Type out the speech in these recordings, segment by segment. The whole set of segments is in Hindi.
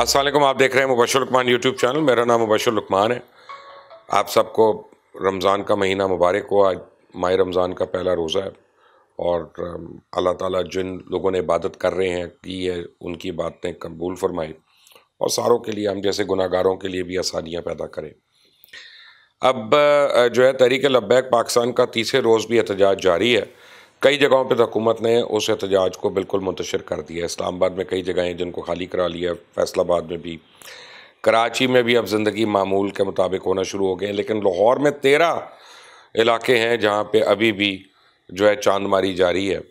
असलम आप देख रहे हैं मुबशरकमान यूट्यूब चैनल मेरा नाम मुबशरकमान है आप सबको रमज़ान का महीना मुबारक हो आज माह रमज़ान का पहला रोज़ा है और अल्लाह ताला जिन लोगों ने इबादत कर रहे हैं की है उनकी बातें कबूल फरमाए और सारों के लिए हम जैसे गुनागारों के लिए भी आसानियाँ पैदा करें अब जो है तहरीक लब्बैक पाकिस्तान का तीसरे रोज़ भी एहतजाज जारी है कई जगहों पर तो हुकूमत ने उस एहतजाज को बिल्कुल मुंतशर कर दिया इस्लामाबाद में कई जगहें जिनको खाली करा लिया फैसलाबाद में भी कराची में भी अब ज़िंदगी मामूल के मुताबिक होना शुरू हो गए लेकिन लाहौर में तेरह इलाके हैं जहाँ पर अभी भी जो है चांद मारी जारी है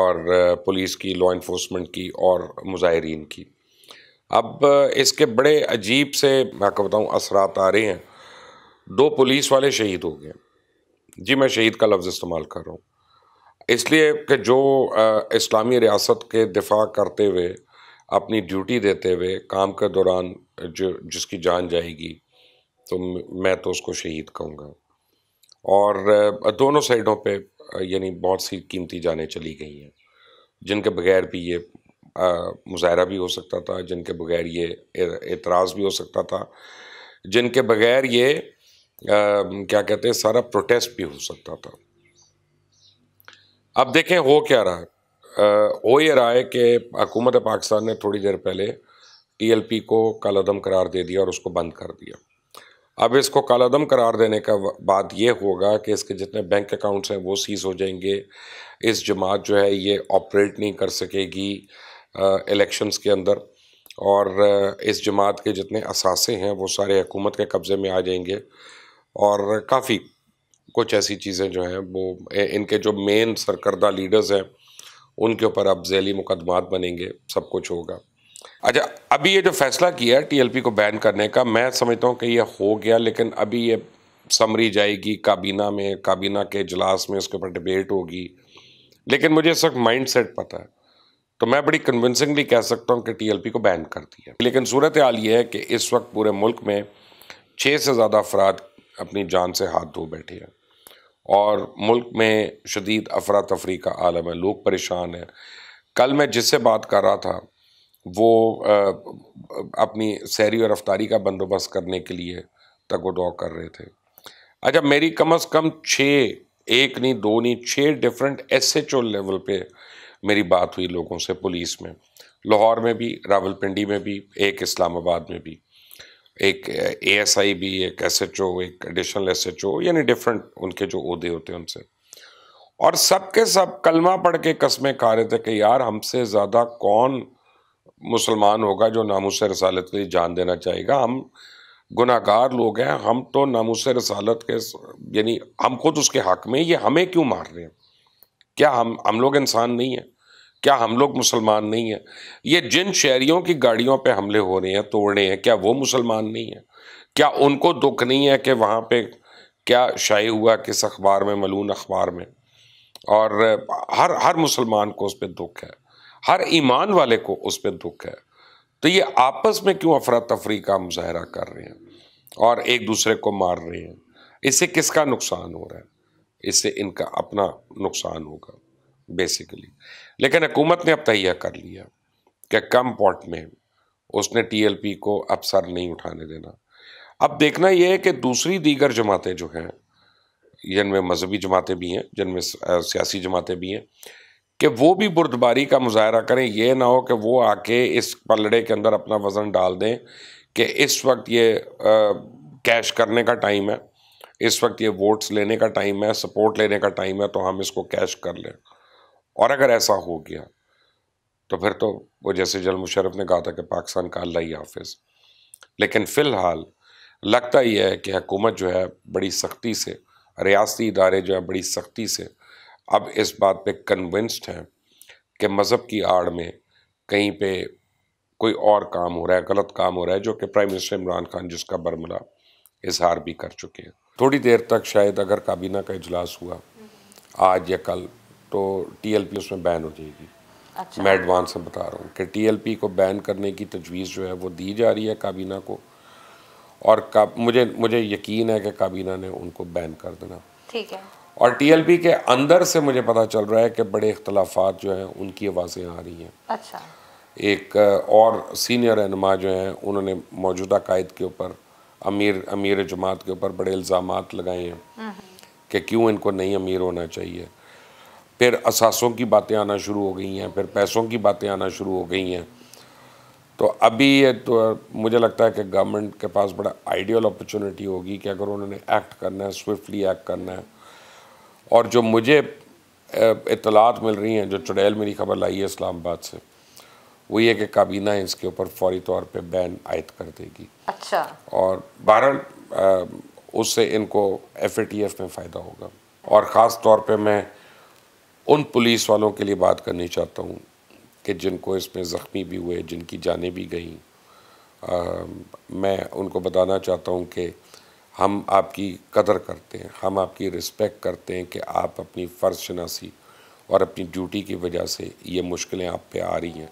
और पुलिस की लॉ इन्फोर्समेंट की और मुजाहरीन की अब इसके बड़े अजीब से मैं आपको बताऊँ असरात आ रहे हैं दो पुलिस वाले शहीद हो गए जी मैं शहीद का लफ्ज़ इस्तेमाल कर रहा हूँ इसलिए कि जो इस्लामी रियासत के दिफा करते हुए अपनी ड्यूटी देते हुए काम के दौरान जो जिसकी जान जाएगी तो मैं तो उसको शहीद कहूँगा और दोनों साइडों पे यानी बहुत सी कीमती जानें चली गई हैं जिनके बगैर भी ये मुजाहरा भी हो सकता था जिनके बगैर ये एतराज़ भी हो सकता था जिनके बगैर ये आ, क्या कहते हैं सारा प्रोटेस्ट भी हो सकता था अब देखें हो क्या रहा है हो ये रहा है कि हकूमत पाकिस्तान ने थोड़ी देर पहले टीएलपी को कालादम करार दे दिया और उसको बंद कर दिया अब इसको कालादम करार देने का बात ये होगा कि इसके जितने बैंक अकाउंट्स हैं वो सीज़ हो जाएंगे इस जमात जो है ये ऑपरेट नहीं कर सकेगी इलेक्शंस के अंदर और इस जमात के जितने असासे हैं वो सारे हकूमत के कब्ज़े में आ जाएंगे और काफ़ी कुछ ऐसी चीज़ें जो हैं वो इनके जो मेन सरकर्दा लीडर्स हैं उनके ऊपर अब जैली मुकदमात बनेंगे सब कुछ होगा अच्छा अभी ये जो फैसला किया टीएलपी को बैन करने का मैं समझता हूँ कि ये हो गया लेकिन अभी ये समरी जाएगी काबीना में काबीना के इजलास में उसके ऊपर डिबेट होगी लेकिन मुझे इस वक्त माइंड सेट पता है तो मैं बड़ी कन्विंसिंगली कह सकता हूँ कि टी को बैन कर दिया लेकिन सूरत हाल ये है कि इस वक्त पूरे मुल्क में छः से ज़्यादा अफराद अपनी जान से हाथ धो बैठे हैं और मुल्क में शदीद अफरा तफरी का आलम है लोग परेशान हैं कल मैं जिससे बात कर रहा था वो आ, अपनी सैरी और रफ्तारी का बंदोबस्त करने के लिए तगोदौ कर रहे थे अच्छा मेरी कम अज़ कम छः एक नहीं दो नहीं छः different S H O level पे मेरी बात हुई लोगों से पुलिस में लाहौर में भी रावलपिंडी में भी एक इस्लामाबाद में भी एक ए एस आई भी एक एस एच ओ एक एडिशनल एस एच ओ यानी डिफरेंट उनके जो अहदे होते हैं उनसे और सब के सब कलमा पढ़ के कस्में खा रहे थे कि यार हमसे ज़्यादा कौन मुसलमान होगा जो नामोश रसालत के लिए जान देना चाहेगा हम गुनागार लोग हैं हम तो नामोश रसालत के यानी हम खुद उसके हक में ये हमें क्यों मार रहे हैं क्या हम हम लोग इंसान नहीं हैं क्या हम लोग मुसलमान नहीं हैं ये जिन शहरियों की गाड़ियों पे हमले हो रहे हैं तोड़ रहे हैं क्या वो मुसलमान नहीं हैं क्या उनको दुख नहीं है कि वहाँ पे क्या शाये हुआ किस अखबार में मलून अखबार में और हर हर मुसलमान को उस पर दुख है हर ईमान वाले को उस पर दुख है तो ये आपस में क्यों अफरा तफरी का मुजाहरा कर रहे हैं और एक दूसरे को मार रहे हैं इससे किसका नुकसान हो रहा है इससे इनका अपना नुकसान होगा बेसिकली लेकिन हुकूमत ने अब तहिया कर लिया कि कम पॉट में उसने पी को अब सर नहीं उठाने देना अब देखना यह है कि दूसरी दीगर जमातें जो हैं जिनमें मजहबी जमातें भी हैं जिनमें सियासी जमातें भी हैं कि वो भी बुरदबारी का मुजाहरा करें यह ना हो कि वो आके इस पलड़े के अंदर अपना वज़न डाल दें कि इस वक्त ये आ, कैश करने का टाइम है इस वक्त ये वोट्स लेने का टाइम है सपोर्ट लेने का टाइम है तो हम इसको कैश कर लें और अगर ऐसा हो गया तो फिर तो वो जैसे जल मुशरफ ने कहा था कि पाकिस्तान का अल्लाह ही हाफिज़ लेकिन फ़िलहाल लगता ही है कि हुकूमत जो है बड़ी सख्ती से रियासती इदारे जो हैं बड़ी सख्ती से अब इस बात पे कन्विंस्ड हैं कि मज़हब की आड़ में कहीं पे कोई और काम हो रहा है गलत काम हो रहा है जो कि प्राइम मिनिस्टर इमरान खान जिसका बरमला इजहार भी कर चुके हैं थोड़ी देर तक शायद अगर काबीना का इजलास हुआ आज या कल तो टीएलपी उसमें बैन हो जाएगी अच्छा। मैं एडवांस में बता रहा हूँ कि टीएलपी को बैन करने की तजवीज़ जो है वो दी जा रही है काबीना को और का, मुझे मुझे यकीन है कि काबीना ने उनको बैन कर देना ठीक है और टीएलपी के अंदर से मुझे पता चल रहा है कि बड़े अख्तिलाफ़ जो हैं उनकी आवाज़ें आ रही हैं अच्छा एक और सीनियर रहनमा जो हैं उन्होंने मौजूदा कायद के ऊपर अमीर अमीर जमात के ऊपर बड़े इल्ज़ाम लगाए हैं हम्म। कि क्यों इनको नहीं अमीर होना चाहिए फिर असासों की बातें आना शुरू हो गई हैं फिर पैसों की बातें आना शुरू हो गई हैं तो अभी ये तो मुझे लगता है कि गवर्नमेंट के पास बड़ा आइडियल अपॉर्चुनिटी होगी कि अगर उन्होंने एक्ट करना है स्विफ्टली एक्ट करना है और जो मुझे इतलात मिल रही हैं जो चुड़ैल मेरी खबर लाई है इस्लामाबाद से वो ये कि काबीना इसके ऊपर फौरी तौर पर बैन आयद कर देगी अच्छा और बहर उससे इनको एफ में फ़ायदा होगा और ख़ास तौर पर मैं उन पुलिस वालों के लिए बात करनी चाहता हूँ कि जिनको इसमें ज़ख्मी भी हुए जिनकी जानें भी गईं मैं उनको बताना चाहता हूँ कि हम आपकी कदर करते हैं हम आपकी रिस्पेक्ट करते हैं कि आप अपनी फ़र्ज शनासी और अपनी ड्यूटी की वजह से ये मुश्किलें आप पे आ रही हैं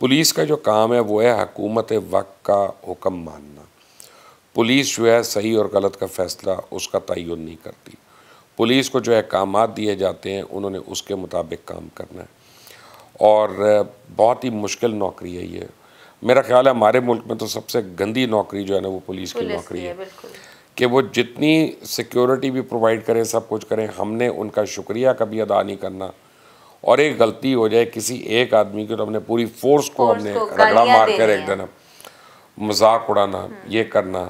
पुलिस का जो काम है वो है हकूमत वक्त का हुक्म मानना पुलिस जो है सही और गलत का फ़ैसला उसका तयन नहीं करती पुलिस को जो है दिए जाते हैं उन्होंने उसके मुताबिक काम करना है और बहुत ही मुश्किल नौकरी है ये मेरा ख्याल है हमारे मुल्क में तो सबसे गंदी नौकरी जो है ना वो पुलिस, की नौकरी है कि वो जितनी सिक्योरिटी भी प्रोवाइड करें सब कुछ करें हमने उनका शुक्रिया कभी अदा नहीं करना और एक गलती हो जाए किसी एक आदमी की तो हमने पूरी फोर्स को फोर्स हमने रगड़ा मार कर एक देना मजाक उड़ाना हम्म। ये करना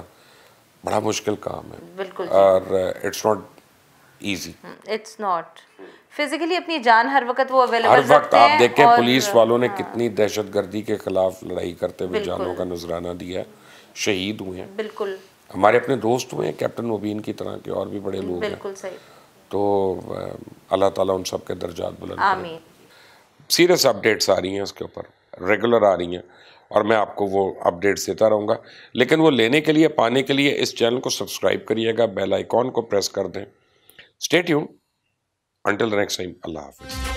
बड़ा मुश्किल काम है और it's not easy it's not physically अपनी जान हर वक्त वो अवेलेबल हर वक्त आप देखें पुलिस वालों ने हाँ। कितनी दहशतगर्दी के खिलाफ लड़ाई करते हुए जानों का नजराना दिया शहीद हुए हैं बिल्कुल हमारे अपने दोस्त हुए हैं कैप्टन मुबीन की तरह के और भी बड़े हम्म, लोग बिल्कुल हैं सही तो अल्लाह ताला उन सब के दर्जात बुलंद सीरियस अपडेट्स आ रही हैं उसके ऊपर रेगुलर आ रही हैं और मैं आपको वो अपडेट्स देता रहूँगा लेकिन वो लेने के लिए पाने के लिए इस चैनल को सब्सक्राइब करिएगा बेल आइकॉन को प्रेस कर दें Stay tuned. Until the next time, Allah Hafiz.